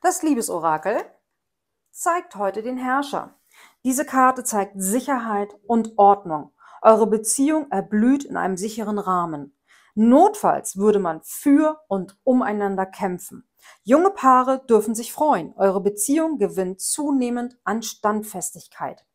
Das Liebesorakel zeigt heute den Herrscher. Diese Karte zeigt Sicherheit und Ordnung. Eure Beziehung erblüht in einem sicheren Rahmen. Notfalls würde man für und umeinander kämpfen. Junge Paare dürfen sich freuen. Eure Beziehung gewinnt zunehmend an Standfestigkeit.